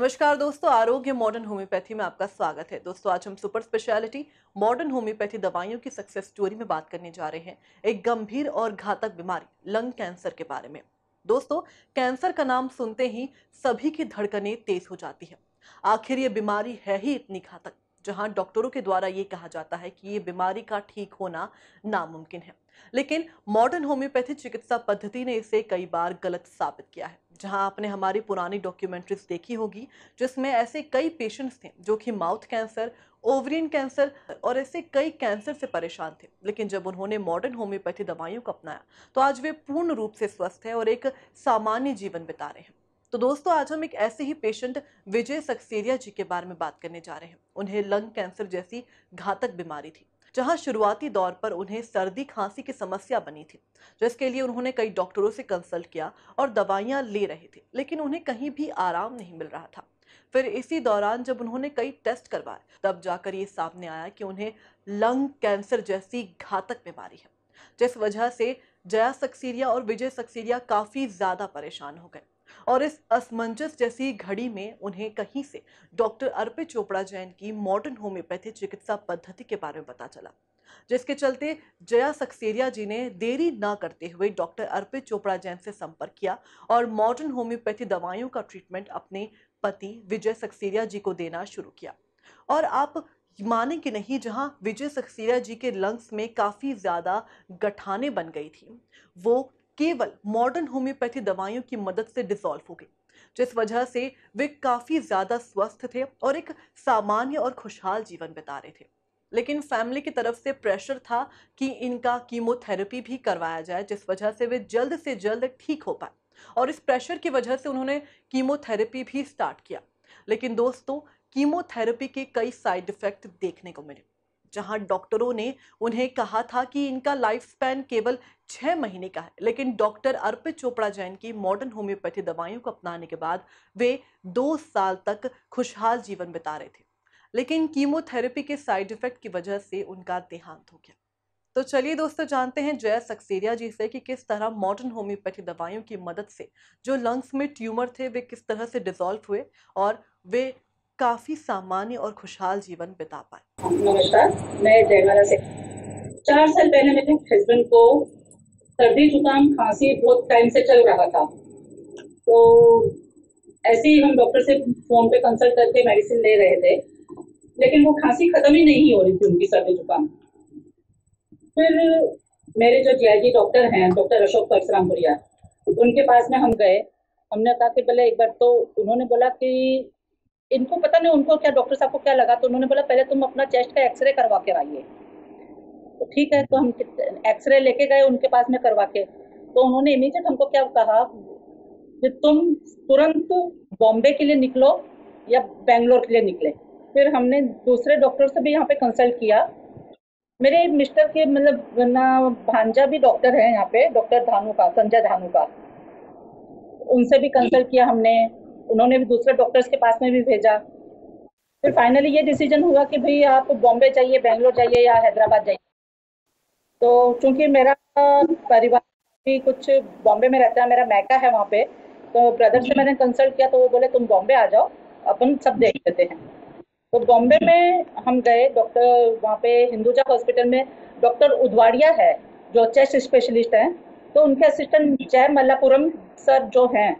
नमस्कार दोस्तों आरोग्य मॉडर्न होम्योपैथी में आपका स्वागत है दोस्तों आज हम सुपर स्पेशलिटी मॉडर्न होम्योपैथी दवाइयों की सक्सेस स्टोरी में बात करने जा रहे हैं एक गंभीर और घातक बीमारी लंग कैंसर के बारे में दोस्तों कैंसर का नाम सुनते ही सभी की धड़कनें तेज हो जाती है आखिर ये बीमारी है ही इतनी घातक जहां डॉक्टरों के द्वारा ये कहा जाता है कि ये बीमारी का ठीक होना नामुमकिन है लेकिन मॉडर्न होम्योपैथी चिकित्सा पद्धति ने इसे कई बार गलत साबित किया है जहां आपने हमारी पुरानी डॉक्यूमेंट्रीज देखी होगी जिसमें ऐसे कई पेशेंट्स थे जो कि माउथ कैंसर ओवरियन कैंसर और ऐसे कई कैंसर से परेशान थे लेकिन जब उन्होंने मॉडर्न होम्योपैथी दवाइयों को अपनाया तो आज वे पूर्ण रूप से स्वस्थ हैं और एक सामान्य जीवन बिता रहे हैं तो दोस्तों आज हम एक ऐसे ही पेशेंट विजय सक्सेरिया जी के बारे में बात करने जा रहे हैं उन्हें लंग कैंसर जैसी घातक बीमारी थी जहां शुरुआती दौर पर उन्हें सर्दी खांसी की समस्या बनी थी जिसके लिए उन्होंने कई डॉक्टरों से कंसल्ट किया और दवाइयां ले रहे थे लेकिन उन्हें कहीं भी आराम नहीं मिल रहा था फिर इसी दौरान जब उन्होंने कई टेस्ट करवाए तब जाकर ये सामने आया कि उन्हें लंग कैंसर जैसी घातक बीमारी है जिस वजह से जया सक्सेरिया और विजय सक्सेरिया काफ़ी ज़्यादा परेशान हो गए और इस असमंजस जैसी घड़ी में उन्हें कहीं से डॉक्टर अर्पित चोपड़ा जैन की मॉडर्न होम्योपैथी चिकित्सा पद्धति के बारे में पता चला जिसके चलते जया सक्सेरिया जी ने देरी ना करते हुए डॉक्टर अर्पित चोपड़ा जैन से संपर्क किया और मॉडर्न होम्योपैथी दवाइयों का ट्रीटमेंट अपने पति विजय सक्सेरिया जी को देना शुरू किया और आप माने कि नहीं जहां विजय सक्सेरिया जी के लंग्स में काफ़ी ज़्यादा गठाने बन गई थी वो केवल मॉडर्न होम्योपैथी दवाइयों की मदद से डिसॉल्व हो गई जिस वजह से वे काफ़ी ज़्यादा स्वस्थ थे और एक सामान्य और खुशहाल जीवन बिता रहे थे लेकिन फैमिली की तरफ से प्रेशर था कि इनका कीमोथेरेपी भी करवाया जाए जिस वजह से वे जल्द से जल्द ठीक हो पाए और इस प्रेशर की वजह से उन्होंने कीमोथेरेपी भी स्टार्ट किया लेकिन दोस्तों कीमोथेरेपी के कई साइड इफ़ेक्ट देखने को मिले जहां डॉक्टरों ने उन्हें कहा था कि इनका लाइफ स्पैन केवल छः महीने का है लेकिन डॉक्टर अर्पित चोपड़ा जैन की मॉडर्न होम्योपैथी दवाइयों को अपनाने के बाद वे दो साल तक खुशहाल जीवन बिता रहे थे लेकिन कीमोथेरेपी के साइड इफेक्ट की वजह से उनका देहांत हो गया तो चलिए दोस्तों जानते हैं जय सक्सेरिया जी से कि किस तरह मॉडर्न होम्योपैथी दवाइयों की मदद से जो लंग्स में ट्यूमर थे वे किस तरह से डिजॉल्व हुए और वे काफी सामान्य और खुशहाल जीवन बिता पाए नमस्कार मैं जयमाला से चार साल पहले मेरे हस्बैंड को सर्दी जुकाम खांसी बहुत टाइम से चल रहा था तो ऐसे ही हम डॉक्टर से फोन पे कंसल्ट करके मेडिसिन ले रहे थे लेकिन वो खांसी खत्म ही नहीं हो रही थी उनकी सर्दी जुकाम फिर मेरे जो जी डॉक्टर हैं डॉक्टर अशोक परसराम परसरामपुरिया उनके पास में हम गए हमने कहा कि पहले एक बार तो उन्होंने बोला कि इनको पता नहीं उनको क्या डॉक्टर साहब को क्या लगा तो उन्होंने बोला पहले तुम अपना चेस्ट का एक्सरे करवा के आइए तो ठीक है तो हम एक्सरे लेके गए उनके पास में करवा के तो उन्होंने इमीजिएट हमको क्या कहा कि तुम तुरंत बॉम्बे के लिए निकलो या बेंगलोर के लिए निकले फिर हमने दूसरे डॉक्टर से भी यहाँ पे कंसल्ट किया मेरे मिस्टर के मतलब ना भांजा भी डॉक्टर है यहाँ पे डॉक्टर धानु का संजय धानु का उनसे भी कंसल्ट किया हमने उन्होंने भी दूसरे डॉक्टर्स के पास में भी भेजा फिर फाइनली ये डिसीजन हुआ कि भाई आप बॉम्बे जाइए बेंगलोर जाइए या हैदराबाद जाइए तो चूंकि मेरा परिवार भी कुछ बॉम्बे में रहता है मेरा मैका है वहाँ पे तो ब्रदर से मैंने कंसल्ट किया तो वो बोले तुम बॉम्बे आ जाओ अपन सब देख लेते हैं तो बॉम्बे में हम गए डॉक्टर वहाँ पे हिंदुजा हॉस्पिटल में डॉक्टर उदवाड़िया है जो चेस्ट स्पेशलिस्ट हैं तो उनके असिस्टेंट जय मल्लापुरम सर जो हैं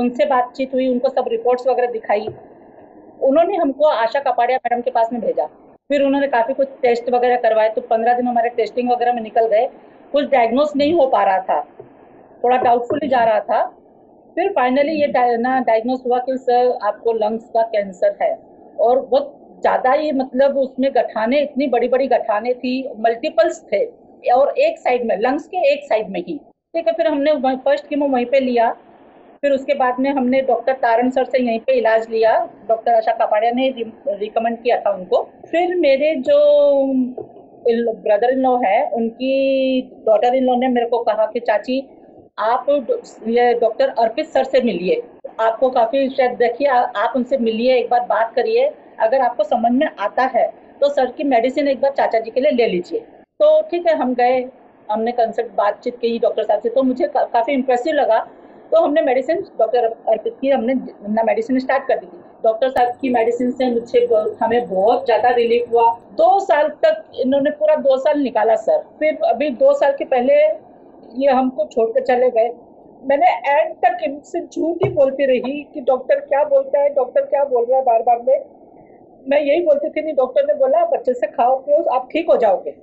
उनसे बातचीत हुई उनको सब रिपोर्ट्स वगैरह दिखाई उन्होंने हमको आशा कपाड़िया मैडम के पास में भेजा फिर उन्होंने काफी कुछ टेस्ट वगैरह करवाए तो पंद्रह दिन हमारे टेस्टिंग वगैरह में निकल गए कुछ डायग्नोस नहीं हो पा रहा था थोड़ा डाउटफुल जा रहा था फिर फाइनली ये ना डायग्नोस हुआ कि सर आपको लंग्स का कैंसर है और बहुत ज़्यादा ही मतलब उसमें गठाने इतनी बड़ी बड़ी गठाने थी मल्टीपल्स थे और एक साइड में लंग्स के एक साइड में ही ठीक है फिर हमने फर्स्ट कीमो वहीं पे लिया फिर उसके बाद में हमने डॉक्टर तारण सर से यहीं पे इलाज लिया डॉक्टर आशा कपाड़िया ने रिकमेंड किया था उनको फिर मेरे जो ब्रदर इन लॉ है उनकी डॉटर इन लॉ ने मेरे को कहा कि चाची आप ये डॉक्टर अर्पित सर से मिलिए आपको काफ़ी शायद देखिए आप उनसे मिलिए एक बार बात करिए अगर आपको समझ में आता है तो सर की मेडिसिन एक बार चाचा जी के लिए ले लीजिए तो ठीक है हम गए हमने कंसल्ट बातचीत की डॉक्टर साहब से तो मुझे का, काफ़ी इम्प्रेसिव लगा तो हमने मेडिसिन डॉक्टर अर्पित की हमने ना मेडिसिन स्टार्ट कर दी थी डॉक्टर साहब की मेडिसिन से मुझे हमें बहुत ज़्यादा रिलीफ हुआ दो साल तक इन्होंने पूरा दो साल निकाला सर फिर अभी दो साल के पहले ये हमको छोड़ कर चले गए मैंने एंड तक इनसे झूठ ही बोलती रही कि डॉक्टर क्या बोलता है डॉक्टर क्या बोल रहा है बार बार में मैं यही बोलती थी नहीं डॉक्टर ने बोला आप अच्छे से खाओ पियो आप ठीक हो जाओगे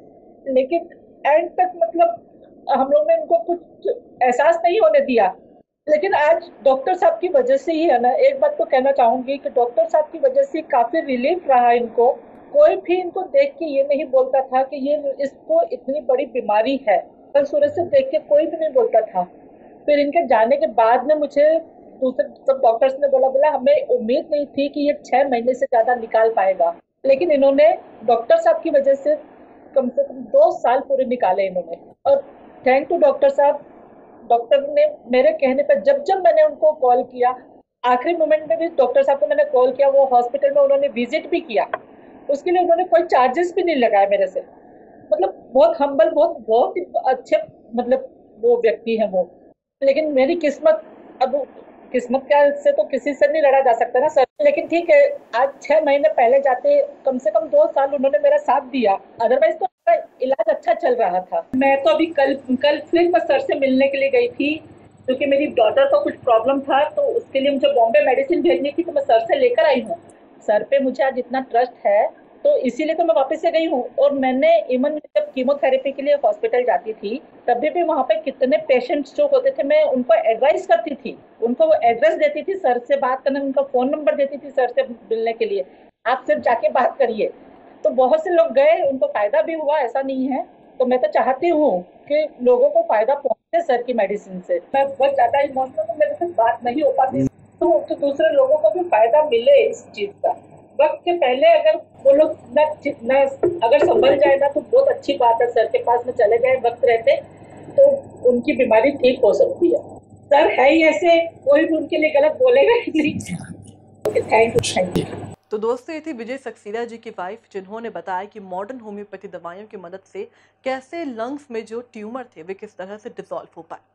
लेकिन एंड तक मतलब हम लोग ने इनको कुछ एहसास नहीं होने दिया लेकिन आज डॉक्टर साहब की वजह से ही है ना एक बात तो कहना चाहूंगी कि डॉक्टर साहब की वजह से काफी रिलीफ रहा इनको कोई भी इनको देख के ये नहीं बोलता था कि ये इसको इतनी बड़ी बीमारी है कल सूरज से देख के कोई भी नहीं बोलता था फिर इनके जाने के बाद में मुझे दूसरे सब डॉक्टर्स ने बोला बोला हमें उम्मीद नहीं थी कि ये छह महीने से ज़्यादा निकाल पाएगा लेकिन इन्होंने डॉक्टर साहब की वजह से कम से कम दो साल पूरे निकाले इन्होंने और थैंक टू डॉक्टर साहब डॉक्टर ने मेरे कहने पर जब जब मैंने उनको कॉल किया आखिरी मोमेंट में भी डॉक्टर साहब को मैंने कॉल किया वो हॉस्पिटल में उन्होंने विजिट भी किया उसके लिए उन्होंने कोई चार्जेस भी नहीं लगाए मेरे से मतलब बहुत हम्बल बहुत बहुत अच्छे मतलब वो व्यक्ति हैं वो लेकिन मेरी किस्मत अब किस्मत का से तो किसी से नहीं लड़ा जा सकता ना सर लेकिन ठीक है आज छह महीने पहले जाते कम से कम दो साल उन्होंने मेरा साथ दिया अदरवाइज तो इलाज अच्छा चल रहा था मैं तो अभी कल कल फिर मैं सर से मिलने के लिए गई थी क्योंकि मेरी डॉटर का कुछ प्रॉब्लम था तो उसके लिए मुझे बॉम्बे मेडिसिन भेजनी थी तो मैं सर से लेकर आई हूँ सर पे मुझे आज इतना ट्रस्ट है तो इसीलिए तो मैं वापस से गई हूँ और मैंने इवन जब कीमोथेरेपी के लिए हॉस्पिटल जाती थी तभी भी वहाँ पे कितने पेशेंट्स जो होते थे मैं उनको एडवाइस करती थी उनको वो एड्रेस देती थी सर से बात करने उनका फ़ोन नंबर देती थी सर से मिलने के लिए आप सिर्फ जाके बात करिए तो बहुत से लोग गए उनको फ़ायदा भी हुआ ऐसा नहीं है तो मैं तो चाहती हूँ कि लोगों को फ़ायदा पहुंचे सर की मेडिसिन से मैं बहुत ज़्यादा इमोशनल तो मेरे से बात नहीं हो पाती तो, तो दूसरे लोगों को भी फ़ायदा मिले इस चीज़ का वक्त के पहले अगर वो लोग न अगर संभल जाए ना तो बहुत अच्छी बात है सर के पास में चले जाए वक्त रहते तो उनकी बीमारी ठीक हो सकती है सर है ही ऐसे कोई भी उनके लिए गलत बोलेगा ही नहीं थैंक यू थैंक यू तो दोस्तों ये थी विजय सक्सेना जी की वाइफ जिन्होंने बताया कि मॉडर्न होम्योपैथी दवाइयों की मदद से कैसे लंग्स में जो ट्यूमर थे वे किस तरह से डिसॉल्व हो पाए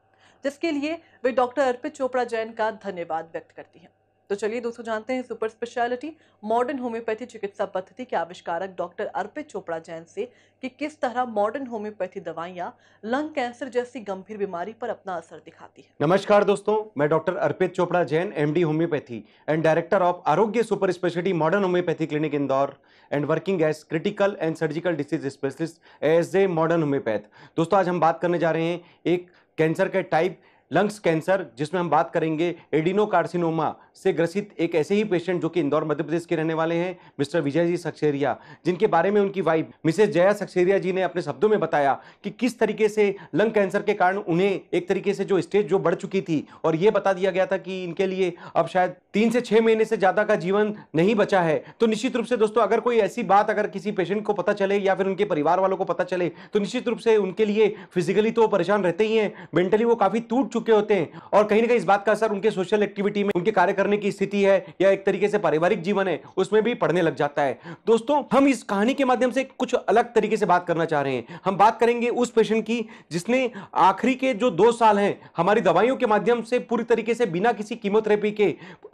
जिसके लिए वे डॉक्टर अर्पित चोपड़ा जैन का धन्यवाद व्यक्त करती हैं तो चलिए दोस्तों जानते हैं सुपर स्पेशलिटी मॉडर्न होम्योपैथी चिकित्सा पद्धति के आविष्कारक डॉक्टर अर्पित चोपड़ा जैन से कि किस तरह मॉडर्न होम्योपैथी दवाइयां लंग कैंसर जैसी गंभीर बीमारी पर अपना असर दिखाती है नमस्कार दोस्तों मैं doctor Arpit Chopra Jain M homeopathy and director of Arogya super speciality modern homeopathy clinic Indore and working as critical and surgical disease specialist as a modern homeopath दोस्तों आज हम बात करने जा रहे हैं एक कैंसर के टाइप लंग्स कैंसर जिसमें हम बात करेंगे एडिनो कार्सिनोमा से ग्रसित एक ऐसे ही पेशेंट जो कि इंदौर मध्य प्रदेश के रहने वाले हैं मिस्टर विजय जी सक्सेरिया जिनके बारे में उनकी वाइफ मिसेज जया सक्सेरिया जी ने अपने शब्दों में बताया कि किस तरीके से लंग कैंसर के कारण उन्हें एक तरीके से जो स्टेज जो बढ़ चुकी थी और ये बता दिया गया था कि इनके लिए अब शायद तीन से छः महीने से ज़्यादा का जीवन नहीं बचा है तो निश्चित रूप से दोस्तों अगर कोई ऐसी बात अगर किसी पेशेंट को पता चले या फिर उनके परिवार वालों को पता चले तो निश्चित रूप से उनके लिए फिजिकली तो परेशान रहते ही हैं मेंटली वो काफ़ी टूट चुके होते हैं और कहीं ना कहीं इस बात का असर उनके सोशल एक्टिविटी में उनके कार्य करने की स्थिति है या एक तरीके से पारिवारिक जीवन है उसमें भी पढ़ने लग जाता है दोस्तों हम इस कहानी के माध्यम से कुछ अलग तरीके से बात करना चाह रहे हैं हम बात करेंगे उस पेशेंट की जिसने आखिरी के जो दो साल हैं हमारी दवाइयों के माध्यम से पूरी तरीके से बिना किसी कीमोथेरेपी के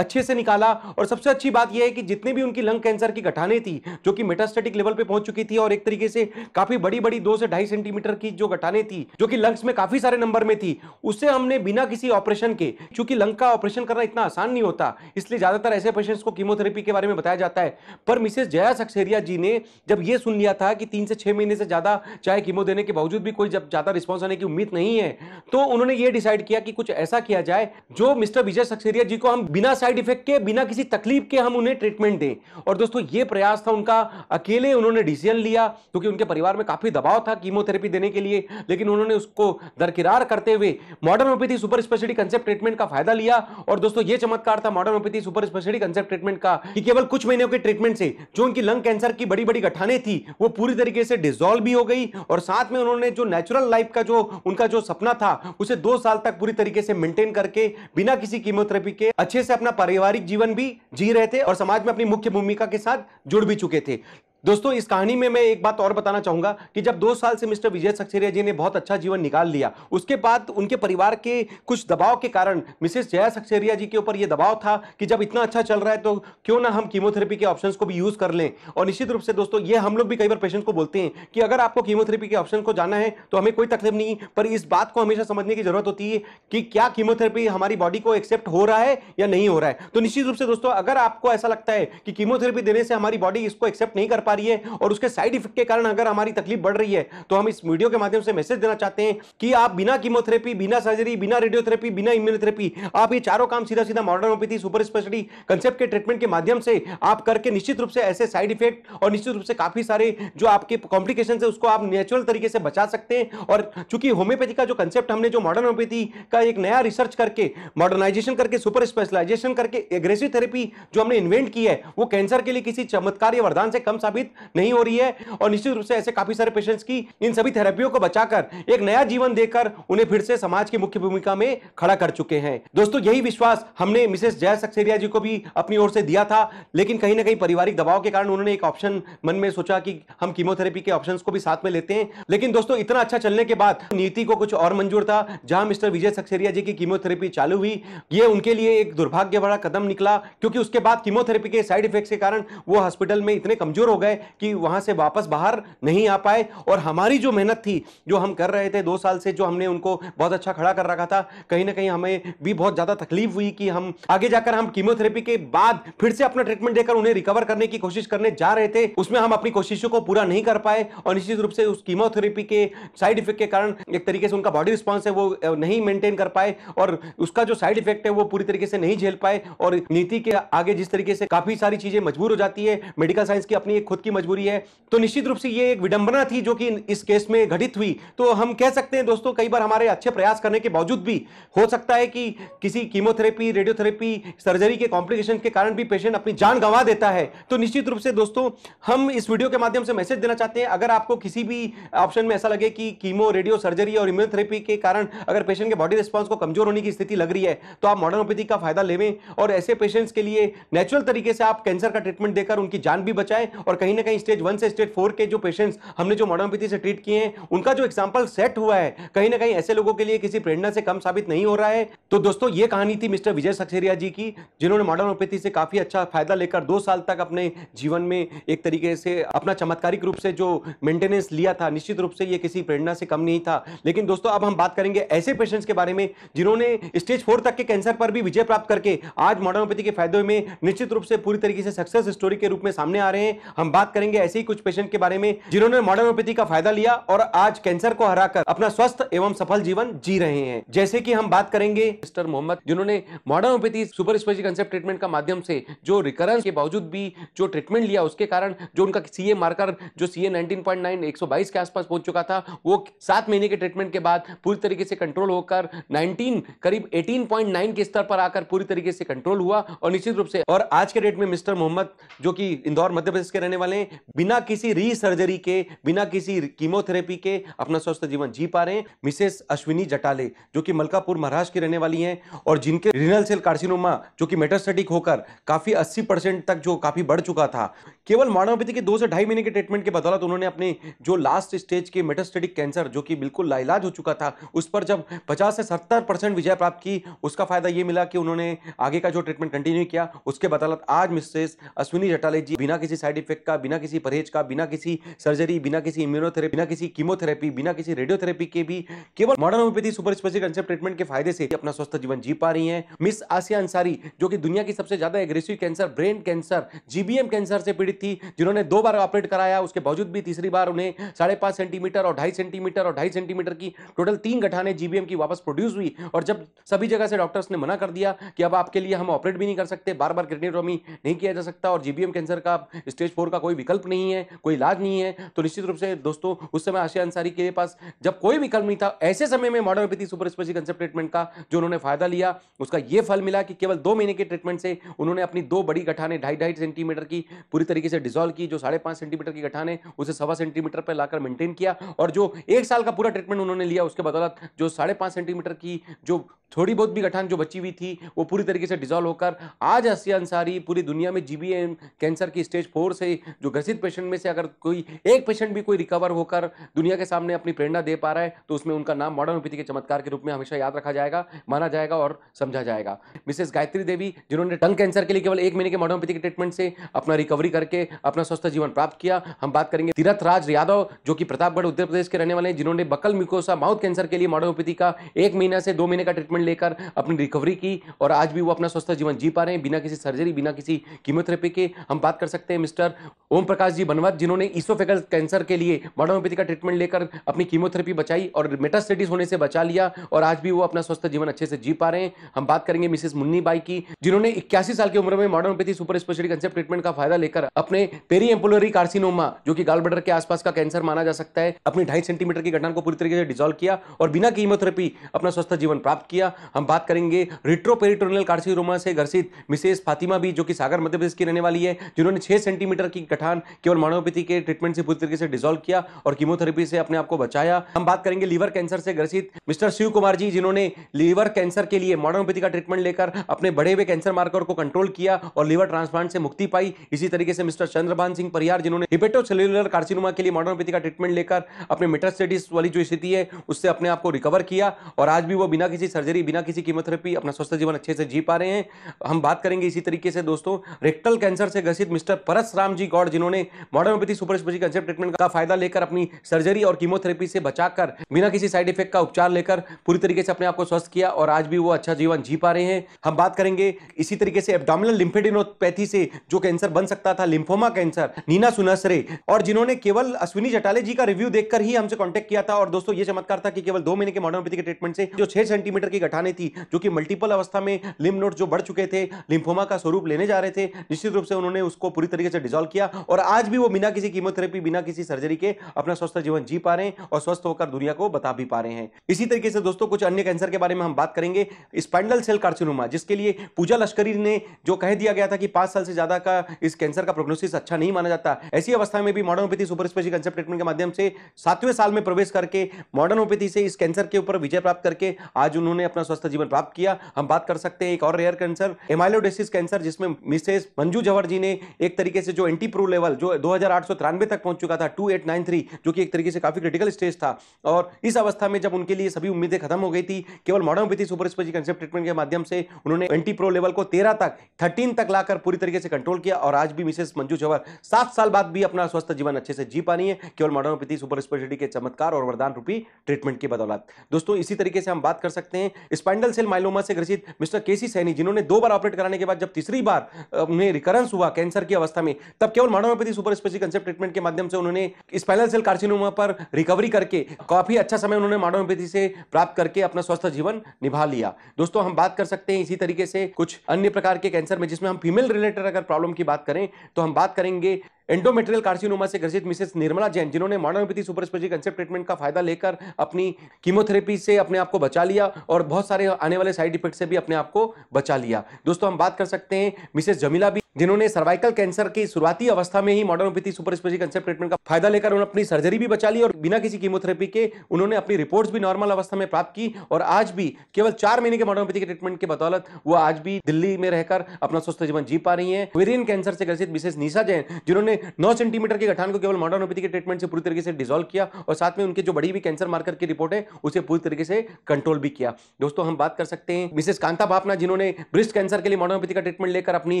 अच्छे से निकाला और सबसे अच्छी बात यह है कि जितने भी उनकी लंग कैंसर की घटाने थी जो कि मेटास्टेटिक लेवल पर पहुंच चुकी थी और एक तरीके से काफी बड़ी बड़ी दो से ढाई सेंटीमीटर की जो घटाने थी जो कि लंग्स में काफी सारे नंबर में थी उससे हम हमने बिना किसी ऑपरेशन के क्योंकि लंग का ऑपरेशन करना इतना आसान नहीं होता इसलिए ज़्यादातर ऐसे पेशेंट्स को कीमोथेरेपी के बारे में बताया जाता है पर मिसेज जया सक्सेरिया जी ने जब यह सुन लिया था कि तीन से छह महीने से ज़्यादा चाहे कीमो देने के बावजूद भी कोई जब ज़्यादा रिस्पॉन्स आने की उम्मीद नहीं है तो उन्होंने ये डिसाइड किया कि कुछ ऐसा किया जाए जो मिस्टर विजय सक्सेरिया जी को हम बिना साइड इफेक्ट के बिना किसी तकलीफ के हम उन्हें ट्रीटमेंट दें और दोस्तों ये प्रयास था उनका अकेले उन्होंने डिसीजन लिया क्योंकि उनके परिवार में काफ़ी दबाव था कीमोथेरेपी देने के लिए लेकिन उन्होंने उसको दरकिरार करते हुए modernopathy super speciality concept treatment का फायदा लिया और दोस्तों ये चमत्कार था modernopathy super speciality concept treatment का कि केवल कुछ महीनों के ट्रीटमेंट से जो उनकी लंग कैंसर की बड़ी बड़ी गठाने थी वो पूरी तरीके से डिजोल्व भी हो गई और साथ में उन्होंने जो नेचुरल लाइफ का जो उनका जो सपना था उसे दो साल तक पूरी तरीके से मेंटेन करके बिना किसी कीमोथेरेपी के अच्छे से अपना पारिवारिक जीवन भी जी रहे थे और समाज में अपनी मुख्य भूमिका के साथ जुड़ भी चुके थे दोस्तों इस कहानी में मैं एक बात और बताना चाहूंगा कि जब दो साल से मिस्टर विजय सक्सेरिया जी ने बहुत अच्छा जीवन निकाल लिया उसके बाद उनके परिवार के कुछ दबाव के कारण मिसेस जया सक्सेरिया जी के ऊपर यह दबाव था कि जब इतना अच्छा चल रहा है तो क्यों ना हम कीमोथेरेपी के ऑप्शन को भी यूज कर लें और निश्चित रूप से दोस्तों ये हम लोग भी कई बार पेशेंट को बोलते हैं कि अगर आपको कीमोथेरेपी के ऑप्शन को जाना है तो हमें कोई तकलीफ नहीं पर इस बात को हमेशा समझने की जरूरत होती है कि क्या कीमोथेरेपी हमारी बॉडी को एक्सेप्ट हो रहा है या नहीं हो रहा है तो निश्चित रूप से दोस्तों अगर आपको ऐसा लगता है कि कीमोथेरेपी देने से हमारी बॉडी इसको एक्सेप्ट नहीं कर पा रही है और उसके साइड इफेक्ट के कारण अगर हमारी तकलीफ बढ़ रही है तो हम इस वीडियो के माध्यम से मैसेज देना चाहते हैं कि आप बिना कीमोथेरेपी बिना सर्जरी बिना रेडियोथेरेपी बिना इम्यूनोथेरेपी आप ये चारों काम सीधा सीधा मॉडर्न सुपर स्पेशलिटी कंसेप्ट के ट्रीटमेंट के माध्यम से आप करके निश्चित रूप से ऐसे साइड इफेक्ट और निश्चित रूप से काफी सारे जो आपके कॉम्प्लिकेशन है उसको आप नेचुरल तरीके से बचा सकते हैं और चूंकि होम्योपैथी का जो कंसेप्ट हमने जो मॉडर्न का एक नया रिसर्च करके मॉडर्नाइजेशन करके सुपर स्पेशलाइजेशन करके एग्रेसिव थेरेपी जो हमने इन्वेंट की है वो कैंसर के लिए किसी चमत्कार या वरदान से कम साबित साबित नहीं हो रही है और निश्चित रूप से ऐसे काफी सारे पेशेंट्स की इन सभी थेरेपियों को बचाकर एक नया जीवन देकर उन्हें फिर से समाज की मुख्य भूमिका में खड़ा कर चुके हैं दोस्तों यही विश्वास हमने मिसेस जय सक्सेरिया जी को भी अपनी ओर से दिया था लेकिन कहीं ना कहीं पारिवारिक दबाव के कारण उन्होंने एक ऑप्शन मन में सोचा कि हम कीमोथेरेपी के ऑप्शन को भी साथ में लेते हैं लेकिन दोस्तों इतना अच्छा चलने के बाद नीति को कुछ और मंजूर था जहां मिस्टर विजय सक्सेरिया जी की कीमोथेरेपी चालू हुई ये उनके लिए एक दुर्भाग्य भरा कदम निकला क्योंकि उसके बाद कीमोथेरेपी के साइड इफेक्ट के कारण वो हॉस्पिटल में इतने कमजोर हो गए गए कि वहां से वापस बाहर नहीं आ पाए और हमारी जो मेहनत थी जो हम कर रहे थे दो साल से जो हमने उनको बहुत अच्छा खड़ा कर रखा था कहीं ना कहीं हमें भी बहुत ज़्यादा तकलीफ हुई कि हम आगे जाकर हम कीमोथेरेपी के बाद फिर से अपना ट्रीटमेंट देकर उन्हें रिकवर करने की कोशिश करने जा रहे थे उसमें हम अपनी कोशिशों को पूरा नहीं कर पाए और निश्चित रूप से उस कीमोथेरेपी के साइड इफेक्ट के कारण एक तरीके से उनका बॉडी रिस्पॉन्स है वो नहीं मेंटेन कर पाए और उसका जो साइड इफेक्ट है वो पूरी तरीके से नहीं झेल पाए और नीति के आगे जिस तरीके से काफी सारी चीजें मजबूर हो जाती है मेडिकल साइंस की अपनी एक खुद खुद की मजबूरी है तो निश्चित रूप से ये एक विडंबना थी जो कि इस केस में घटित हुई तो हम कह सकते हैं दोस्तों कई बार हमारे अच्छे प्रयास करने के बावजूद भी हो सकता है कि किसी कीमोथेरेपी रेडियोथेरेपी सर्जरी के कॉम्प्लिकेशन के कारण भी पेशेंट अपनी जान गंवा देता है तो निश्चित रूप से दोस्तों हम इस वीडियो के माध्यम से मैसेज देना चाहते हैं अगर आपको किसी भी ऑप्शन में ऐसा लगे कि कीमो रेडियो सर्जरी और इम्यूनोथेरेपी के कारण अगर पेशेंट के बॉडी रिस्पॉन्स को कमजोर होने की स्थिति लग रही है तो आप मॉडर्नोपैथी का फायदा लेवें और ऐसे पेशेंट्स के लिए नेचुरल तरीके से आप कैंसर का ट्रीटमेंट देकर उनकी जान भी बचाएं और कहीं कहीं ना कहीं स्टेज वन से स्टेज फोर के जो पेशेंट्स हमने जो मॉडर्नोपैथी से ट्रीट किए हैं उनका जो एग्जाम्पल सेट हुआ है कहीं ना कहीं ऐसे लोगों के लिए किसी प्रेरणा से कम साबित नहीं हो रहा है तो दोस्तों ये कहानी थी मिस्टर विजय सक्सेरिया जी की जिन्होंने मॉडर्नोपैथी से काफी अच्छा फायदा लेकर दो साल तक अपने जीवन में एक तरीके से अपना चमत्कारिक रूप से जो मेंटेनेंस लिया था निश्चित रूप से ये किसी प्रेरणा से कम नहीं था लेकिन दोस्तों अब हम बात करेंगे ऐसे पेशेंट्स के बारे में जिन्होंने स्टेज फोर तक के कैंसर पर भी विजय प्राप्त करके आज मॉडर्नोपैथी के फायदों में निश्चित रूप से पूरी तरीके से सक्सेस स्टोरी के रूप में सामने आ रहे हैं हम बात करेंगे ऐसे ही कुछ पेशेंट के बारे में जिन्होंने मॉडर्नोपैथी का फायदा लिया और आज कैंसर को हराकर अपना स्वस्थ एवं सफल जीवन जी रहे हैं जैसे की हम बात करेंगे मिस्टर मोहम्मद जिन्होंने modernopathy super special concept treatment का माध्यम से जो रिकरेंस के बावजूद भी जो ट्रीटमेंट लिया उसके कारण जो उनका सीए मार्कर जो सीए 19.9 122 के आसपास पहुंच चुका था वो सात महीने के ट्रीटमेंट के बाद पूरी तरीके से कंट्रोल होकर नाइनटीन करीब 18.9 के स्तर पर आकर पूरी तरीके से कंट्रोल हुआ और निश्चित रूप से और आज के डेट में मिस्टर मोहम्मद जो कि इंदौर मध्य प्रदेश के रहने वाले वाले बिना किसी री सर्जरी के बिना किसी कीमोथेरेपी के अपना स्वस्थ जीवन जी पा रहे हैं मिसेस अश्विनी जटाले जो कि मलकापुर महाराष्ट्र की रहने वाली हैं और जिनके रिनल सेल कार्सिनोमा जो कि मेटास्टेटिक होकर काफी 80 परसेंट तक जो काफी बढ़ चुका था केवल मानवपति के दो से ढाई महीने के ट्रीटमेंट के बदौलत उन्होंने अपने जो लास्ट स्टेज के मेटास्टेटिक कैंसर जो कि बिल्कुल लाइलाज हो चुका था उस पर जब पचास से सत्तर विजय प्राप्त की उसका फायदा यह मिला कि उन्होंने आगे का जो ट्रीटमेंट कंटिन्यू किया उसके बदौलत आज मिसेस अश्विनी जटाले जी बिना किसी साइड इफेक्ट का का बिना किसी परहेज का बिना किसी सर्जरी बिना किसी इम्यूनोथेरेपी बिना किसी कीमोथेरेपी बिना किसी रेडियोथेरेपी के भी केवल modern homeopathy super special concept treatment के फायदे से अपना स्वस्थ जीवन जी पा रही है मिस आसिया अंसारी जो कि दुनिया की सबसे ज्यादा aggressive cancer brain cancer GBM cancer से पीड़ित थी जिन्होंने दो बार ऑपरेट कराया उसके बावजूद भी तीसरी बार उन्हें साढ़े पांच सेंटीमीटर और ढाई सेंटीमीटर और ढाई सेंटीमीटर की टोटल तीन गठाने जीबीएम की वापस प्रोड्यूस हुई और जब सभी जगह से डॉक्टर्स ने मना कर दिया कि अब आपके लिए हम ऑपरेट भी नहीं कर सकते बार बार क्रिटनीटोमी नहीं किया जा सकता और जीबीएम कैंसर का स्टेज फोर का का कोई विकल्प नहीं है कोई इलाज नहीं है तो निश्चित रूप से दोस्तों उस समय आशिया अंसारी के पास जब कोई विकल्प नहीं था ऐसे समय में model super special concept treatment का जो उन्होंने फायदा लिया उसका यह फल मिला कि केवल दो महीने के ट्रीटमेंट से उन्होंने अपनी दो बड़ी गठाने ढाई ढाई सेंटीमीटर की पूरी तरीके से डिजोल्व की जो साढ़े सेंटीमीटर की गठाने उसे सवा सेंटीमीटर पर लाकर मेंटेन किया और जो एक साल का पूरा ट्रीटमेंट उन्होंने लिया उसके बदौलत जो साढ़े सेंटीमीटर की जो थोड़ी बहुत भी गठान जो बची हुई थी वो पूरी तरीके से डिजोल्व होकर आज आसिया अंसारी पूरी दुनिया में जीबीएम कैंसर की स्टेज फोर से जो घसित पेशेंट में से अगर कोई एक पेशेंट भी कोई रिकवर होकर दुनिया के सामने अपनी प्रेरणा दे पा रहा है तो उसमें उनका नाम मॉडर्न ओपीथी के चमत्कार के रूप में हमेशा याद रखा जाएगा माना जाएगा और समझा जाएगा मिसेस गायत्री देवी जिन्होंने टंग कैंसर के लिए केवल एक महीने के मॉडर्न ओपीथी के ट्रीटमेंट से अपना रिकवरी करके अपना स्वस्थ जीवन प्राप्त किया हम बात करेंगे तीरथ राज यादव जो कि प्रतापगढ़ उत्तर प्रदेश के रहने वाले हैं जिन्होंने बकल म्यूकोसा माउथ कैंसर के लिए मॉडर्न ओपीथी का एक महीना से दो महीने का ट्रीटमेंट लेकर अपनी रिकवरी की और आज भी वो अपना स्वस्थ जीवन जी पा रहे हैं बिना किसी सर्जरी बिना किसी कीमोथेरेपी के हम बात कर सकते हैं मिस्टर ओम प्रकाश जी बनवत जिन्होंने इसोफेगल कैंसर के लिए मॉडर्न का ट्रीटमेंट लेकर अपनी कीमोथेरेपी बचाई और मेटास्टेटिस होने से बचा लिया और आज भी वो अपना स्वस्थ जीवन अच्छे से जी पा रहे हैं हम बात करेंगे मिसेस मुन्नी बाई की जिन्होंने इक्यासी साल की उम्र में modern super speciality concept treatment का फायदा लेकर अपने पेरी एम्पोलरी कार्सिनोमा जो कि गाल ब्लडर के आसपास का कैंसर माना जा सकता है अपनी ढाई सेंटीमीटर की घटना को पूरी तरीके से डिजोल्व किया और बिना कीमोथेरेपी अपना स्वस्थ जीवन प्राप्त किया हम बात करेंगे रिट्रोपेरिटोनियल कार्सिनोमा से घर्षित मिसेस फातिमा भी जो कि सागर मध्य प्रदेश की रहने वाली है जिन्होंने छह सेंटीमीटर की कठान केवल मानवपति के ट्रीटमेंट से पूरी तरीके से डिजोल्व किया और कीमोथेरेपी से अपने आप को बचाया हम बात करेंगे लीवर कैंसर से ग्रसित मिस्टर शिव कुमार जी जिन्होंने लीवर कैंसर के लिए मानवपति का ट्रीटमेंट लेकर अपने बढ़े हुए कैंसर मार्कर को कंट्रोल किया और लीवर ट्रांसप्लांट से मुक्ति पाई इसी तरीके से मिस्टर चंद्रभान सिंह परिहार जिन्होंने हिपेटो सेल्यूलर कार्सिनोमा के लिए मानवपति का ट्रीटमेंट लेकर अपने मेटास्टेटिस वाली जो स्थिति है उससे अपने आप को रिकवर किया और आज भी वो बिना किसी सर्जरी बिना किसी कीमोथेरेपी अपना स्वस्थ जीवन अच्छे से जी पा रहे हैं हम बात करेंगे इसी तरीके से दोस्तों रेक्टल कैंसर से ग्रसित मिस्टर परस राम जी गौड़ और जिन्होंने modernopathy super speciality concept treatment का फायदा लेकर अपनी सर्जरी और कीमोथेरेपी से बचाकर बिना किसी साइड इफेक्ट का उपचार लेकर पूरी तरीके से अपने आप को स्वस्थ किया और आज भी वो अच्छा जीवन जी पा रहे हैं हम बात करेंगे इसी तरीके से एब्डोमिनल लिम्फेडिनोपैथी से जो कैंसर बन सकता था लिम्फोमा कैंसर नीना सुनसरे और जिन्होंने केवल अश्विनी जटाले जी का रिव्यू देखकर ही हमसे कॉन्टेक्ट किया था और दोस्तों ये चमत्कार था कि केवल दो महीने के मॉडर्नोपैथी के ट्रीटमेंट से जो छह सेंटीमीटर की घटाने थी जो कि मल्टीपल अवस्था में लिम्फ नोड जो बढ़ चुके थे लिम्फोमा का स्वरूप लेने जा रहे थे निश्चित रूप से उन्होंने उसको पूरी तरीके से डिजोल्व किया और आज भी वो बिना किसी कीमोथेरेपी बिना किसी सर्जरी के अपना स्वस्थ जीवन जी पा रहे हैं और स्वस्थ होकर दुनिया को बता भी पा रहे हैं इसी तरीके से दोस्तों कुछ अन्य कैंसर के बारे में हम बात करेंगे स्पाइंडल सेल कार्सिनोमा जिसके लिए पूजा लश्करी ने जो कह दिया गया था कि पांच साल से ज्यादा का इस कैंसर का प्रोग्नोसिस अच्छा नहीं माना जाता ऐसी अवस्था में भी modernopathy super special concept treatment के माध्यम से सातवें साल में प्रवेश करके मॉडर्नोपैथी से इस कैंसर के ऊपर विजय प्राप्त करके आज उन्होंने अपना स्वस्थ जीवन प्राप्त किया हम बात कर सकते हैं एक और रेयर कैंसर एमाइलोडेसिस कैंसर जिसमें मिसेस मंजू जवर जी ने एक तरीके से जो एंटी प्रो लेवल जो दो तक पहुंच चुका था 2893 जो कि एक तरीके से काफी क्रिटिकल स्टेज था और इस अवस्था में जब उनके लिए सभी उम्मीदें खत्म हो गई थी केवल modernopathy super special concept treatment के माध्यम से उन्होंने एंटी प्रो लेवल को तेरह तक थर्टीन तक लाकर पूरी तरीके से कंट्रोल किया और आज भी मिसेस मंजू जवर सात साल बाद भी अपना स्वस्थ जीवन अच्छे से जी पानी है केवल मॉडर्नोपैथी सुपर स्पेशलिटी के चमत्कार और वरदान रूपी ट्रीटमेंट की बदौलत दोस्तों इसी तरीके से हम बात कर सकते हैं स्पाइंडल सेल माइलोमा से ग्रसित मिस्टर केसी सैनी जिन्होंने दो बार ऑपरेट कराने के बाद जब तीसरी बार उन्हें रिकरेंस हुआ कैंसर की अवस्था में तब केवल modernopathy super special concept treatment के माध्यम से उन्होंने स्पाइनल सेल कार्सिनोमा पर रिकवरी करके काफी अच्छा समय उन्होंने मानोपैथी से प्राप्त करके अपना स्वस्थ जीवन निभा लिया दोस्तों हम बात कर सकते हैं इसी तरीके से कुछ अन्य प्रकार के कैंसर में जिसमें हम फीमेल रिलेटेड अगर प्रॉब्लम की बात करें तो हम बात करेंगे एंडोमेट्रियल कार्सिनोमा से ग्रसित मिसेस निर्मला जैन जिन्होंने modernopathy super speciality concept treatment का फायदा लेकर अपनी कीमोथेरेपी से अपने आप को बचा लिया और बहुत सारे आने वाले साइड इफेक्ट से भी अपने आप को बचा लिया दोस्तों हम बात कर सकते हैं मिसेस जमीला भी जिन्होंने सर्वाइकल कैंसर की शुरुआती अवस्था में ही modernopathy super speciality concept treatment का फायदा लेकर उन्होंने अपनी सर्जरी भी बचा ली और बिना किसी कीमोथेरेपी के उन्होंने अपनी रिपोर्ट्स भी नॉर्मल अवस्था में प्राप्त की और आज भी केवल चार महीने के मॉडर्नोपैथी के ट्रीटमेंट के बदौलत वो आज भी दिल्ली में रहकर अपना स्वस्थ जीवन जी पा रही है वेरियन कैंसर से ग्रसित मिसेस निशा जैन जिन्होंने नौ सेंटीमीटर के गठान को केवल मॉडर्नोपैथी के ट्रीटमेंट से पूरी तरीके से डिजोल्व किया और साथ में उनके जो बड़ी भी कैंसर मार्कर की रिपोर्ट है उसे पूरी तरीके से कंट्रोल भी किया दोस्तों हम बात कर सकते हैं मिसेस कांता भापना जिन्होंने ब्रेस्ट कैंसर के लिए मॉडर्नोपैथी का ट्रीटमेंट लेकर अपनी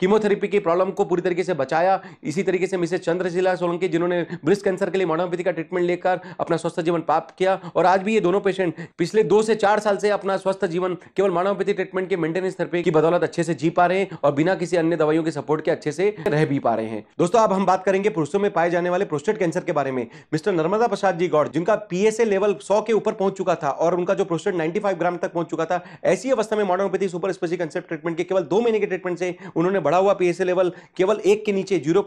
कीमोथेरेपी की प्रॉब्लम को पूरी तरीके से बचाया इसी तरीके से मिसेस चंद्रशिला सोलंकी जिन्होंने ब्रेस्ट कैंसर के लिए मॉडर्नोपैथी का ट्रीटमेंट लेकर अपना स्वस्थ जीवन प्राप्त किया और आज भी ये दोनों पेशेंट पिछले दो से चार साल से अपना स्वस्थ जीवन केवल मॉडर्नोपैथी ट्रीटमेंट के मेंटेनेंस थेरेपी की बदौलत अच्छे से जी पा रहे हैं और बिना किसी अन्य दवाइयों के सपोर्ट के अच्छे से रह भी पा रहे हैं दोस्तों आप हम बात करेंगे पुरुषों में पाए जाने वाले प्रोस्टेट कैंसर के बारे में मिस्टर नर्मदा प्रसाद जी गौड़ जिनका पीएसए लेवल 100 के ऊपर पहुंच चुका था और उनका जो प्रोस्टेट 95 ग्राम तक पहुंच चुका था ऐसी अवस्था में modernopathy super special concept treatment के केवल दो महीने के ट्रीटमेंट से उन्होंने बढ़ा हुआ पीएसए लेवल केवल एक के नीचे जीरो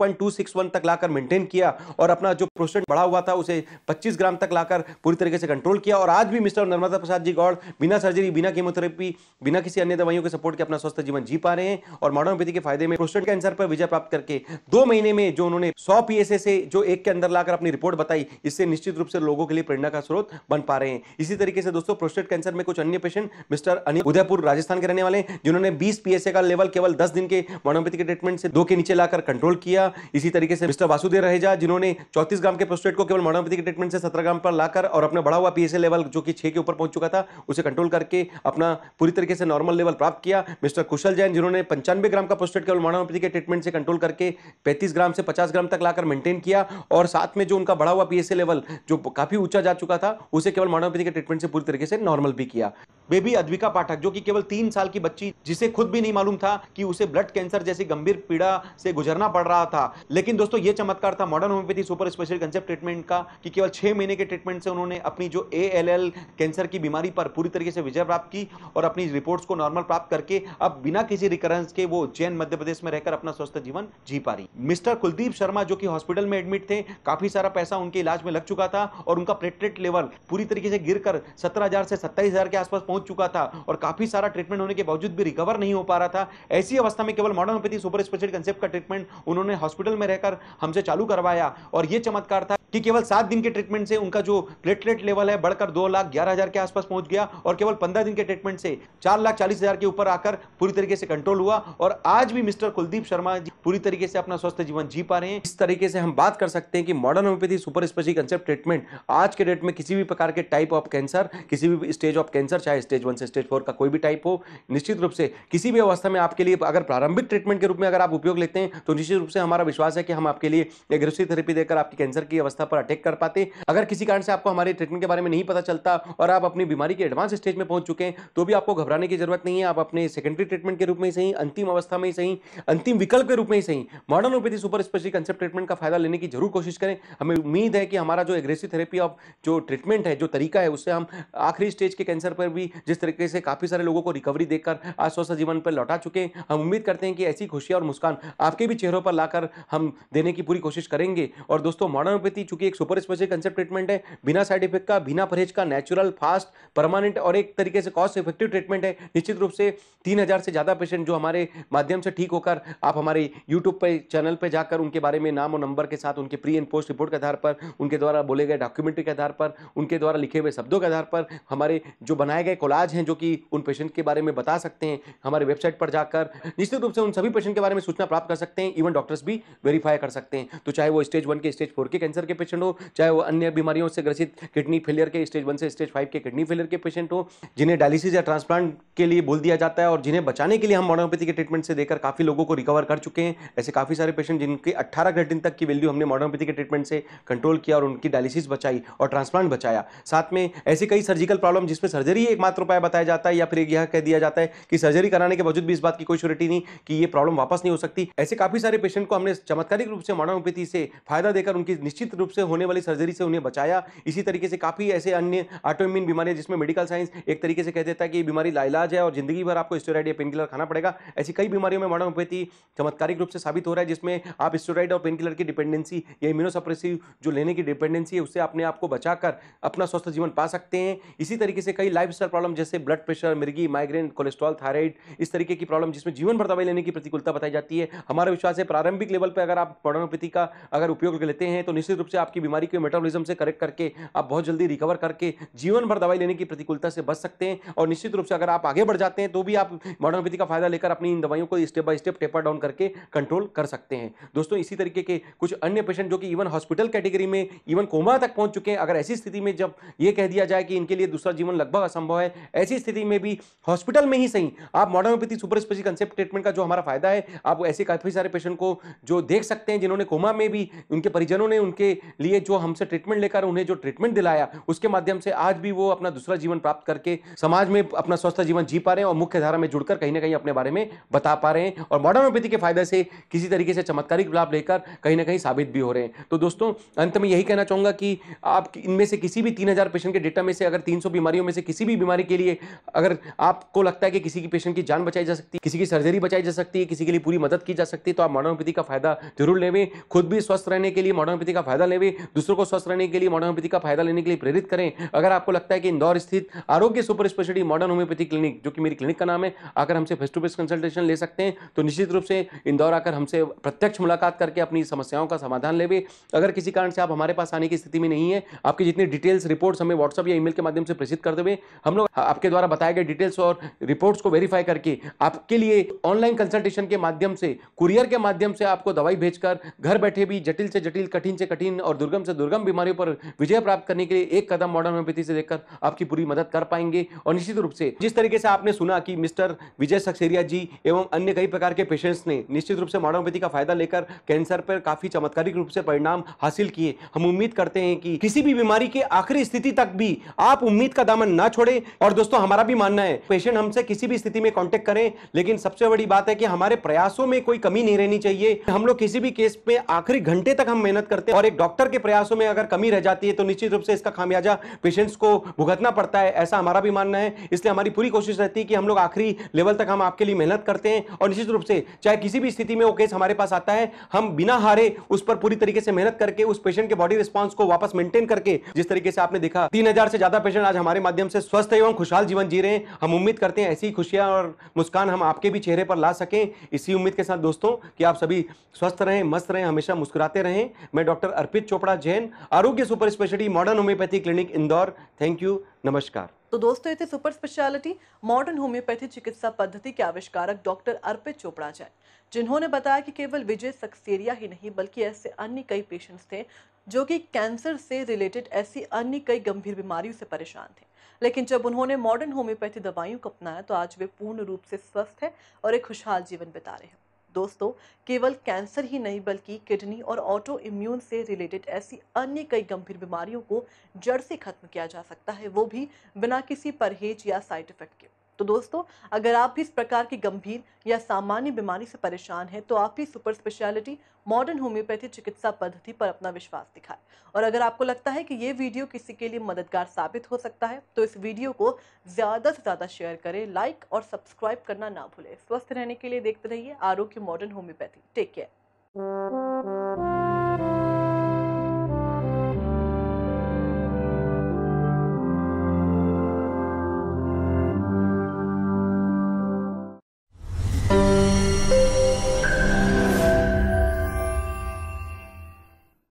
तक लाकर मेंटेन किया और अपना जो प्रोस्टेट बढ़ा हुआ था उसे पच्चीस ग्राम तक लाकर पूरी तरीके से कंट्रोल किया और आज भी मिस्टर नर्मदा प्रसाद जी गौड़ बिना सर्जरी बिना कीमोथेरेपी बिना किसी अन्य दवाइयों के सपोर्ट के अपना स्वस्थ जीवन जी पा रहे हैं और मॉडर्नोपैथी के फायदे में प्रोस्टेट कैंसर पर विजय प्राप्त करके दो महीने में जो जो उन्होंने सौ पीएसए से जो एक के अंदर लाकर अपनी रिपोर्ट बताई इससे निश्चित रूप से लोगों के लिए प्रेरणा का स्रोत बन पा रहे हैं इसी तरीके से दोस्तों प्रोस्टेट कैंसर में कुछ अन्य पेशेंट मिस्टर अनिल उदयपुर राजस्थान के रहने वाले जिन्होंने बीस पीएसए का लेवल केवल दस दिन के मोनोपैथी के ट्रीटमेंट से दो के नीचे लाकर कंट्रोल किया इसी तरीके से मिस्टर वासुदेव रहेजा जिन्होंने चौतीस ग्राम के प्रोस्टेट को केवल मोनोपैथी के ट्रीटमेंट से सत्रह ग्राम पर लाकर और अपना बढ़ा हुआ पीएसए लेवल जो कि छह के ऊपर पहुंच चुका था उसे कंट्रोल करके अपना पूरी तरीके से नॉर्मल लेवल प्राप्त किया मिस्टर कुशल जैन जिन्होंने पंचानवे ग्राम का प्रोस्टेट केवल मोनोपैथी के ट्रीटमेंट से कंट्रोल करके पैंतीस ग्राम से पचास ग्राम तक लाकर मेंटेन किया और साथ में जो उनका बढ़ा हुआ पीएसए लेवल जो काफ़ी ऊंचा जा चुका था उसे केवल मानवपैथी के ट्रीटमेंट से पूरी तरीके से नॉर्मल भी किया बेबी अद्विका पाठक जो कि केवल तीन साल की बच्ची जिसे खुद भी नहीं मालूम था कि उसे ब्लड कैंसर जैसी गंभीर पीड़ा से गुजरना पड़ रहा था लेकिन दोस्तों ये चमत्कार था modern homeopathy super special concept treatment का कि केवल छह महीने के ट्रीटमेंट से उन्होंने अपनी जो ए कैंसर की बीमारी पर पूरी तरीके से विजय प्राप्त की और अपनी रिपोर्ट्स को नॉर्मल प्राप्त करके अब बिना किसी रिकरेंस के वो जैन मध्य प्रदेश में रहकर अपना स्वस्थ जीवन जी पा रही मिस्टर कुलदीप शर्मा जो कि हॉस्पिटल में एडमिट थे काफी सारा पैसा उनके इलाज में लग चुका था और उनका प्लेटलेट लेवल पूरी तरीके से गिर कर सत्रह से सत्ताईस के आसपास पहुंच चुका था और काफी सारा ट्रीटमेंट होने के बावजूद भी रिकवर नहीं हो पा रहा था ऐसी अवस्था में केवल modern homeopathy super speciality concept का ट्रीटमेंट उन्होंने हॉस्पिटल में रहकर हमसे चालू करवाया और यह चमत्कार था कि केवल सात दिन के ट्रीटमेंट से उनका जो प्लेटलेट लेवल है बढ़कर दो लाख ग्यारह हजार के आसपास पहुंच गया और केवल पंद्रह दिन के ट्रीटमेंट से चार लाख चालीस हजार के ऊपर आकर पूरी तरीके से कंट्रोल हुआ और आज भी मिस्टर कुलदीप शर्मा जी पूरी तरीके से अपना स्वस्थ जीवन जी पा रहे हैं इस तरीके से हम बात कर सकते हैं कि modern homeopathy super special concept treatment आज के डेट में किसी भी प्रकार के टाइप ऑफ कैंसर किसी भी स्टेज ऑफ कैंसर चाहे स्टेज वन से स्टेज फोर का कोई भी टाइप हो निश्चित रूप से किसी भी अवस्था में आपके लिए अगर प्रारंभिक ट्रीटमेंट के रूप में अगर आप उपयोग लेते हैं तो निश्चित रूप से हमारा विश्वास है कि हम आपके लिए एग्रेसिव थेरेपी देकर आपकी कैंसर की अवस्था पर अटैक कर पाते अगर किसी कारण से आपको हमारे ट्रीटमेंट के बारे में नहीं पता चलता और आप अपनी बीमारी के एडवांस स्टेज में पहुंच चुके हैं तो भी आपको घबराने की जरूरत नहीं है आप अपने सेकेंडरी ट्रीटमेंट के रूप में सही अंतिम अवस्था में सही अंतिम विकल्प के रूप में सही modernopathy super speciality concept treatment का फायदा लेने की जरूर कोशिश करें हमें उम्मीद है कि हमारा जो एग्रेसिव थेरेपी ऑफ जो ट्रीटमेंट है जो तरीका है उससे हम आखिरी स्टेज के कैंसर पर भी जिस तरीके से काफ़ी सारे लोगों को रिकवरी देकर आज स्वस्थ जीवन पर लौटा चुके हैं हम उम्मीद करते हैं कि ऐसी खुशियाँ और मुस्कान आपके भी चेहरों पर लाकर हम देने की पूरी कोशिश करेंगे और दोस्तों मॉडर्न होम्योपैथी चूंकि एक सुपर स्पेशल कंसेप्ट ट्रीटमेंट है बिना साइड इफेक्ट का बिना परहेज का नेचुरल फास्ट परमानेंट और एक तरीके से कॉस्ट इफेक्टिव ट्रीटमेंट है निश्चित रूप से तीन हज़ार से ज़्यादा पेशेंट जो हमारे माध्यम से ठीक होकर आप हमारे यूट्यूब पर चैनल पर जाकर उनके बारे में नाम और नंबर के साथ उनके प्री एंड पोस्ट रिपोर्ट के आधार पर उनके द्वारा बोले गए डॉक्यूमेंट्री के आधार पर उनके द्वारा लिखे हुए शब्दों के आधार पर हमारे जो बनाए गए कोलाज हैं जो कि उन पेशेंट के बारे में बता सकते हैं हमारे वेबसाइट पर जाकर निश्चित रूप से उन सभी पेशेंट के बारे में सूचना प्राप्त कर सकते हैं इवन डॉक्टर्स भी वेरीफाई कर सकते हैं तो चाहे वो स्टेज वन के स्टेज फोर के कैंसर के पेशेंट हो चाहे वो अन्य बीमारियों से ग्रसित किडनी फेलियर के स्टेज वन से स्टेज फाइव के किडनी फेलियर के पेशेंट हो जिन्हें डायलिसिस या ट्रांसप्लांट के लिए बोल दिया जाता है और जिन्हें बचाने के लिए हम मॉडर्नोपैथी के ट्रीटमेंट से देकर काफ़ी लोगों को रिकवर कर चुके हैं ऐसे काफ़ी सारे पेशेंट जिनके अट्ठारह घंटे तक की वैल्यू हमने मॉडर्नोपैथी के ट्रीटमेंट से कंट्रोल किया और उनकी डायलिसिस बचाई और ट्रांसप्लांट बचाया साथ में ऐसी कई सर्जिकल प्रॉब्लम जिसमें सर्जरी एकमात्र लाख रुपए बताया जाता है या फिर यह कह दिया जाता है कि सर्जरी कराने के बावजूद भी इस बात की कोई श्योरिटी नहीं कि ये प्रॉब्लम वापस नहीं हो सकती ऐसे काफी सारे पेशेंट को हमने चमत्कारिक रूप से मानवोपैथी से फायदा देकर उनकी निश्चित रूप से होने वाली सर्जरी से उन्हें बचाया इसी तरीके से काफी ऐसे अन्य ऑटोइम्यून बीमारियां जिसमें मेडिकल साइंस एक तरीके से कह देता है कि बीमारी लाइलाज है और जिंदगी भर आपको स्टोराइड या पेन किलर खाना पड़ेगा ऐसी कई बीमारियों में मानवोपैथी चमत्कारिक रूप से साबित हो रहा है जिसमें आप स्टोराइड और पेन किलर की डिपेंडेंसी या इम्यूनोसप्रेसिव जो लेने की डिपेंडेंसी है उससे अपने आप को बचाकर अपना स्वस्थ जीवन पा सकते हैं इसी तरीके से कई लाइफ स्टाइल प्रॉब्लम जैसे ब्लड प्रेशर मिर्गी माइग्रेन कोलेस्ट्रॉल थायराइड इस तरीके की प्रॉब्लम जिसमें जीवन भर दवाई लेने की प्रतिकूलता बताई जाती है हमारा विश्वास है प्रारंभिक लेवल पर अगर आप प्रोडोनोपैथी का अगर उपयोग लेते हैं तो निश्चित रूप से आपकी बीमारी के मेटाबोलिज्म से करेक्ट करके आप बहुत जल्दी रिकवर करके जीवन भर दवाई लेने की प्रतिकूलता से बच सकते हैं और निश्चित रूप से अगर आप आगे बढ़ जाते हैं तो भी आप मॉडर्नोपैथी का फायदा लेकर अपनी इन दवाइयों को step by step taper down करके कंट्रोल कर सकते हैं दोस्तों इसी तरीके के कुछ अन्य पेशेंट जो कि इवन हॉस्पिटल कैटेगरी में इवन कोमा तक पहुंच चुके हैं अगर ऐसी स्थिति में जब यह कह दिया जाए कि इनके लिए दूसरा जीवन लगभग असंभव है ऐसी स्थिति में भी हॉस्पिटल में ही सही आप modernopathy super special concept treatment का जो हमारा फायदा है आप ऐसे काफ़ी सारे पेशेंट को जो देख सकते हैं जिन्होंने कोमा में भी उनके परिजनों ने उनके लिए जो हमसे ट्रीटमेंट लेकर उन्हें जो ट्रीटमेंट दिलाया उसके माध्यम से आज भी वो अपना दूसरा जीवन प्राप्त करके समाज में अपना स्वस्थ जीवन जी पा रहे हैं और मुख्य धारा में जुड़कर कहीं ना कहीं अपने बारे में बता पा रहे हैं और मॉडर्नोपैथी के फायदे से किसी तरीके से चमत्कारिक लाभ लेकर कहीं ना कहीं साबित भी हो रहे हैं तो दोस्तों अंत में यही कहना चाहूंगा कि आप इनमें से किसी भी तीन पेशेंट के डेटा में से अगर तीन बीमारियों में से किसी भी बीमारी बीमारी के लिए अगर आपको लगता है कि किसी की पेशेंट की जान बचाई जा सकती है किसी की सर्जरी बचाई जा सकती है किसी के लिए पूरी मदद की जा सकती है तो आप मॉडर्नोपैथी का फायदा जरूर लेवे खुद भी स्वस्थ रहने के लिए मॉडर्नोपैथी का फायदा लेवे दूसरों को स्वस्थ रहने के लिए मॉडर्नोपैथी का फायदा लेने के लिए प्रेरित करें अगर आपको लगता है कि इंदौर स्थित Arogya super speciality modern homeopathy clinic जो कि मेरी क्लिनिक का नाम है आकर हमसे फेस टू फेस कंसल्टेशन ले सकते हैं तो निश्चित रूप से इंदौर आकर हमसे प्रत्यक्ष मुलाकात करके अपनी समस्याओं का समाधान लेवे अगर किसी कारण से आप हमारे पास आने की स्थिति में नहीं है आपकी जितनी डिटेल्स रिपोर्ट्स हमें व्हाट्सअप या ईमेल के माध्यम से प्रेषित कर देवे हम लोग लोग आपके द्वारा बताए गए डिटेल्स और रिपोर्ट्स को वेरीफाई करके आपके लिए ऑनलाइन कंसल्टेशन के माध्यम से कुरियर के माध्यम से आपको दवाई भेजकर घर बैठे भी जटिल से जटिल कठिन से कठिन और दुर्गम से दुर्गम बीमारियों पर विजय प्राप्त करने के लिए एक कदम मॉडर्न होम्योपैथी से देखकर आपकी पूरी मदद कर पाएंगे और निश्चित रूप से जिस तरीके से आपने सुना कि मिस्टर विजय सक्सेरिया जी एवं अन्य कई प्रकार के पेशेंट्स ने निश्चित रूप से मॉडर्न होम्योपैथी का फायदा लेकर कैंसर पर काफी चमत्कारिक रूप से परिणाम हासिल किए हम उम्मीद करते हैं कि किसी भी बीमारी के आखिरी स्थिति तक भी आप उम्मीद का दामन ना छोड़ें और दोस्तों हमारा भी मानना है पेशेंट हमसे किसी भी स्थिति में कॉन्टेक्ट करें लेकिन सबसे बड़ी बात है कि हमारे प्रयासों में कोई कमी नहीं रहनी चाहिए हम लोग किसी भी केस में आखिरी घंटे तक हम मेहनत करते हैं और एक डॉक्टर के प्रयासों में अगर कमी रह जाती है तो निश्चित रूप से इसका खामियाजा पेशेंट्स को भुगतना पड़ता है ऐसा हमारा भी मानना है इसलिए हमारी पूरी कोशिश रहती है कि हम लोग आखिरी लेवल तक हम आपके लिए मेहनत करते हैं और निश्चित रूप से चाहे किसी भी स्थिति में वो केस हमारे पास आता है हम बिना हारे उस पर पूरी तरीके से मेहनत करके उस पेशेंट के बॉडी रिस्पॉन्स को वापस मेंटेन करके जिस तरीके से आपने देखा तीन से ज्यादा पेशेंट आज हमारे माध्यम से स्वस्थ है एवं खुशहाल जीवन जी रहे हैं हम उम्मीद करते हैं ऐसी खुशियाँ और मुस्कान हम आपके भी चेहरे पर ला सकें इसी उम्मीद के साथ दोस्तों कि आप सभी स्वस्थ रहें मस्त रहें हमेशा मुस्कुराते रहें मैं doctor Arpit Chopra Jain Arogya super speciality modern homeopathy clinic Indore thank you नमस्कार तो दोस्तों ये थे सुपर स्पेशलिटी मॉडर्न होम्योपैथी चिकित्सा पद्धति के आविष्कारक डॉक्टर अर्पित चोपड़ा जैन जिन्होंने बताया कि केवल विजय सक्सेरिया ही नहीं बल्कि ऐसे अन्य कई पेशेंट्स थे जो कि कैंसर से रिलेटेड ऐसी अन्य कई गंभीर बीमारियों से परेशान थे लेकिन जब उन्होंने मॉडर्न होम्योपैथी दवाइयों को अपनाया तो आज वे पूर्ण रूप से स्वस्थ हैं और एक खुशहाल जीवन बिता रहे हैं दोस्तों केवल कैंसर ही नहीं बल्कि किडनी और ऑटो इम्यून से रिलेटेड ऐसी अन्य कई गंभीर बीमारियों को जड़ से खत्म किया जा सकता है वो भी बिना किसी परहेज या साइड इफेक्ट के तो दोस्तों अगर आप भी इस प्रकार की गंभीर या सामान्य बीमारी से परेशान हैं तो आप भी सुपर स्पेशलिटी मॉडर्न होम्योपैथी चिकित्सा पद्धति पर अपना विश्वास दिखाएं और अगर आपको लगता है कि ये वीडियो किसी के लिए मददगार साबित हो सकता है तो इस वीडियो को ज़्यादा से ज़्यादा शेयर करें लाइक और सब्सक्राइब करना ना भूलें स्वस्थ रहने के लिए देखते रहिए आरोग्य मॉडर्न होम्योपैथी टेक केयर